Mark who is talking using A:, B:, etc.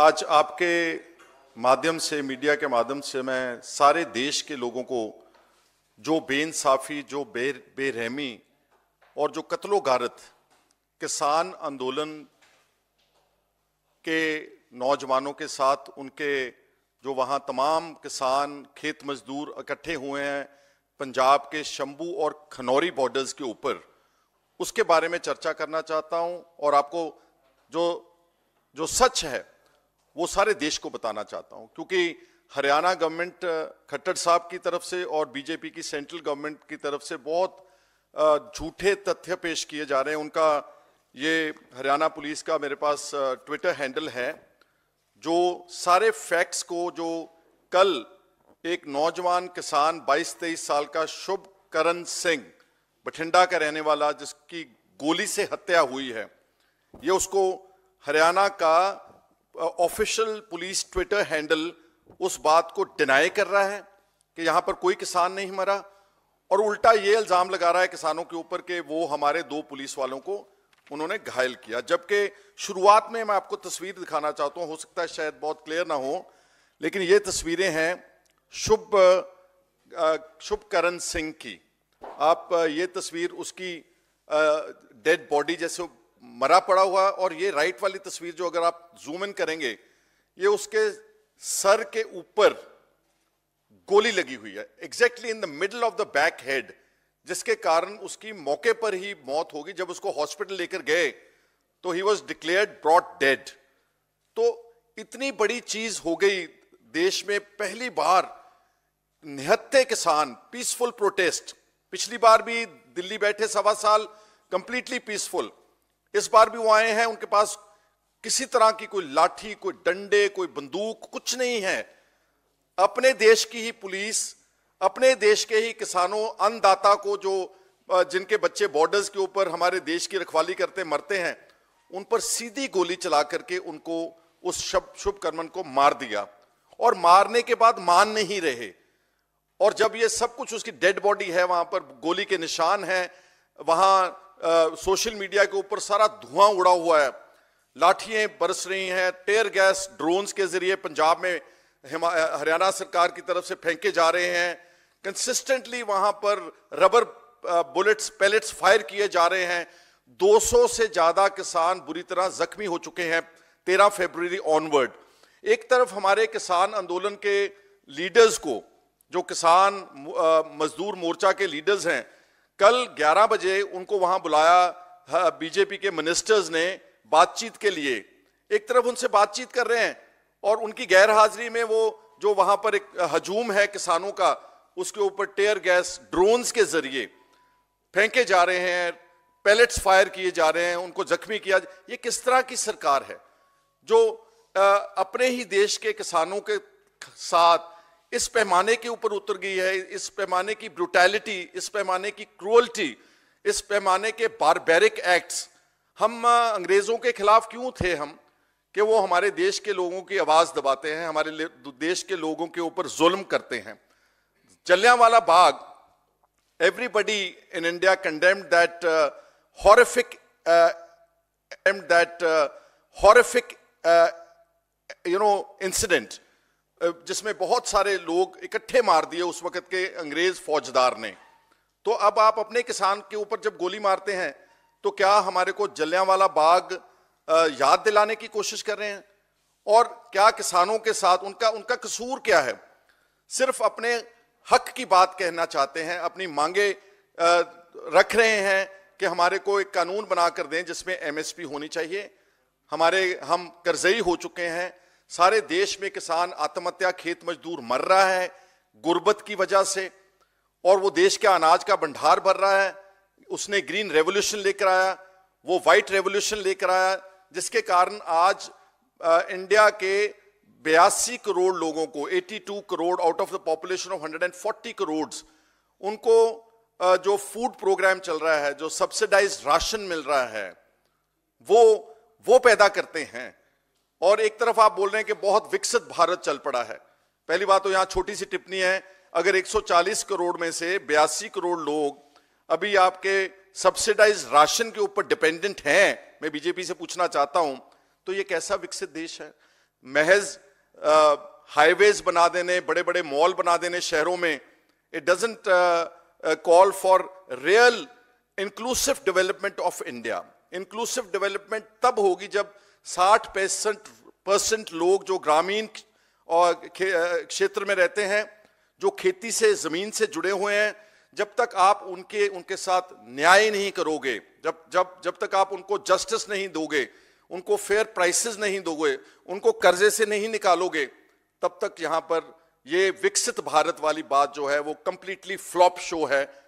A: आज आपके माध्यम से मीडिया के माध्यम से मैं सारे देश के लोगों को जो बेइंसाफ़ी जो बे बेरहमी और जो कत्लो गारत किसान आंदोलन के नौजवानों के साथ उनके जो वहाँ तमाम किसान खेत मजदूर इकट्ठे हुए हैं पंजाब के शंभू और खनौरी बॉर्डर्स के ऊपर उसके बारे में चर्चा करना चाहता हूँ और आपको जो जो सच है वो सारे देश को बताना चाहता हूँ क्योंकि हरियाणा गवर्नमेंट खट्टर साहब की तरफ से और बीजेपी की सेंट्रल गवर्नमेंट की तरफ से बहुत झूठे तथ्य पेश किए जा रहे हैं उनका ये हरियाणा पुलिस का मेरे पास ट्विटर हैंडल है जो सारे फैक्ट्स को जो कल एक नौजवान किसान 22 तेईस साल का शुभ करण सिंह बठिंडा का रहने वाला जिसकी गोली से हत्या हुई है ये उसको हरियाणा का ऑफिशियल पुलिस ट्विटर हैंडल उस बात को डिनाई कर रहा है कि यहां पर कोई किसान नहीं मरा और उल्टा ये इल्ज़ाम लगा रहा है किसानों के ऊपर कि वो हमारे दो पुलिस वालों को उन्होंने घायल किया जबकि शुरुआत में मैं आपको तस्वीर दिखाना चाहता हूं हो सकता है शायद बहुत क्लियर ना हो लेकिन ये तस्वीरें हैं शुभ शुभकरण सिंह की आप ये तस्वीर उसकी डेड बॉडी जैसे मरा पड़ा हुआ और ये राइट वाली तस्वीर जो अगर आप जूम इन करेंगे ये उसके सर के ऊपर गोली लगी हुई है exactly in the middle of the back head जिसके कारण उसकी मौके पर ही मौत होगी जब उसको हॉस्पिटल लेकर गए तो he was declared brought dead तो इतनी बड़ी चीज हो गई देश में पहली बार निहत्ते किसान पीसफुल प्रोटेस्ट पिछली बार भी दिल्ली बैठे सवा साल कंप्लीटली पीसफुल इस बार भी वो आए हैं उनके पास किसी तरह की कोई लाठी कोई डंडे कोई बंदूक कुछ नहीं है अपने देश की ही पुलिस अपने देश के ही किसानों अन्नदाता को जो जिनके बच्चे बॉर्डर्स के ऊपर हमारे देश की रखवाली करते मरते हैं उन पर सीधी गोली चला करके उनको उस शब शुभ कर्मन को मार दिया और मारने के बाद मान नहीं रहे और जब ये सब कुछ उसकी डेड बॉडी है वहां पर गोली के निशान हैं वहां सोशल मीडिया के ऊपर सारा धुआं उड़ा हुआ है लाठियां बरस रही हैं टेयर गैस ड्रोन्स के जरिए पंजाब में हरियाणा सरकार की तरफ से फेंके जा रहे हैं कंसिस्टेंटली वहां पर रबर बुलेट्स पैलेट्स फायर किए जा रहे हैं 200 से ज़्यादा किसान बुरी तरह जख्मी हो चुके हैं तेरह फरवरी ऑनवर्ड एक तरफ हमारे किसान आंदोलन के लीडर्स को जो किसान मजदूर मोर्चा के लीडर्स हैं कल 11 बजे उनको वहां बुलाया बीजेपी के मिनिस्टर्स ने बातचीत के लिए एक तरफ उनसे बातचीत कर रहे हैं और उनकी गैर हाजिरी में वो जो वहां पर एक हजूम है किसानों का उसके ऊपर टेयर गैस ड्रोन्स के जरिए फेंके जा रहे हैं पैलेट्स फायर किए जा रहे हैं उनको जख्मी किया ये किस तरह की सरकार है जो अपने ही देश के किसानों के साथ इस पैमाने के ऊपर उतर गई है इस पैमाने की ब्रुटैलिटी इस पैमाने की क्रूअल्टी इस पैमाने के बारबेरिक एक्ट्स हम अंग्रेज़ों के खिलाफ क्यों थे हम कि वो हमारे देश के लोगों की आवाज़ दबाते हैं हमारे देश के लोगों के ऊपर जुल्म करते हैं वाला बाग everybody in India condemned that horrific that horrific you know incident जिसमें बहुत सारे लोग इकट्ठे मार दिए उस वक्त के अंग्रेज फौजदार ने तो अब आप अपने किसान के ऊपर जब गोली मारते हैं तो क्या हमारे को वाला बाग याद दिलाने की कोशिश कर रहे हैं और क्या किसानों के साथ उनका उनका कसूर क्या है सिर्फ अपने हक की बात कहना चाहते हैं अपनी मांगे रख रहे हैं कि हमारे को एक कानून बना कर दें जिसमें एमएसपी होनी चाहिए हमारे हम कर्जई हो चुके हैं सारे देश में किसान आत्महत्या खेत मजदूर मर रहा है गुर्बत की वजह से और वो देश के अनाज का भंडार भर रहा है उसने ग्रीन रेवोल्यूशन लेकर आया वो वाइट रेवोल्यूशन लेकर आया जिसके कारण आज आ, इंडिया के बयासी करोड़ लोगों को 82 crore out of the population of 140 crore उनको आ, जो फूड प्रोग्राम चल रहा है जो सब्सिडाइज राशन मिल रहा है वो वो पैदा करते हैं और एक तरफ आप बोल रहे हैं कि बहुत विकसित भारत चल पड़ा है पहली बात तो यहाँ छोटी सी टिप्पणी है अगर 140 करोड़ में से बयासी करोड़ लोग अभी आपके सब्सिडाइज राशन के ऊपर डिपेंडेंट हैं मैं बीजेपी से पूछना चाहता हूं तो ये कैसा विकसित देश है महज हाईवेज बना देने बड़े बड़े मॉल बना देने शहरों में it doesn't call for real inclusive development of India inclusive development तब होगी जब साठ परसेंट परसेंट लोग जो ग्रामीण और क्षेत्र में रहते हैं जो खेती से ज़मीन से जुड़े हुए हैं जब तक आप उनके उनके साथ न्याय नहीं करोगे जब जब जब तक आप उनको जस्टिस नहीं दोगे उनको फेयर प्राइसेस नहीं दोगे उनको कर्जे से नहीं निकालोगे तब तक यहाँ पर ये विकसित भारत वाली बात जो है वो कम्प्लीटली फ्लॉप शो है